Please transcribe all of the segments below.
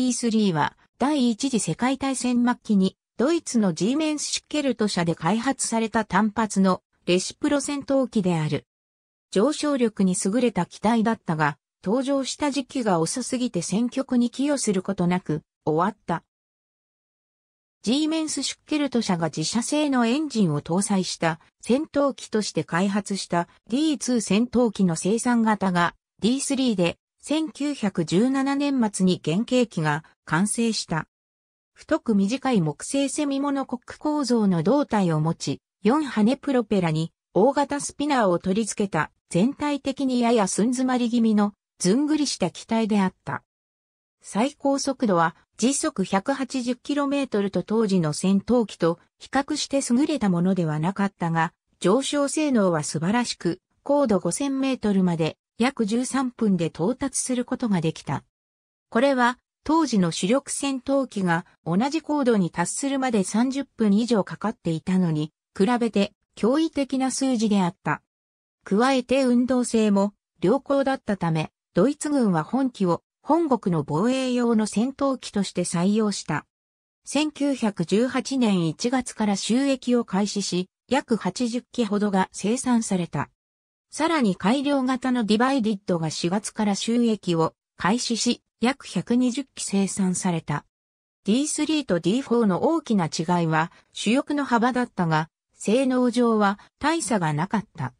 E3 は第一次世界大戦末期にドイツのジーメンスシュケルト社で開発された単発のレシプロ戦闘機である。上昇力に優れた機体だったが、登場した時期が遅すぎて戦局に寄与することなく終わった。ジーメンス・シュッケルト社が自社製のエンジンを搭載した戦闘機として開発した D2 戦闘機の生産型が D3 で1917年末に原型機が完成した。太く短い木製セミモノコック構造の胴体を持ち、4羽プロペラに大型スピナーを取り付けた全体的にやや寸詰まり気味のずんぐりした機体であった。最高速度は時速 180km と当時の戦闘機と比較して優れたものではなかったが、上昇性能は素晴らしく、高度 5000m まで約13分で到達することができた。これは当時の主力戦闘機が同じ高度に達するまで30分以上かかっていたのに、比べて驚異的な数字であった。加えて運動性も良好だったため、ドイツ軍は本機を本国の防衛用の戦闘機として採用した。1918年1月から収益を開始し、約80機ほどが生産された。さらに改良型のディバイディッドが4月から収益を開始し、約120機生産された。D3 と D4 の大きな違いは主翼の幅だったが、性能上は大差がなかった。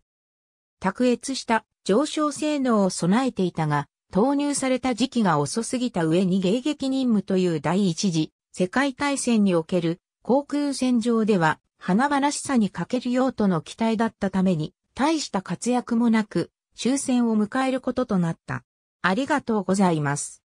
卓越した上昇性能を備えていたが、投入された時期が遅すぎた上に迎撃任務という第一次世界大戦における航空戦場では華々しさに欠ける用途の機体だったために大した活躍もなく、終戦を迎えることとなった。ありがとうございます。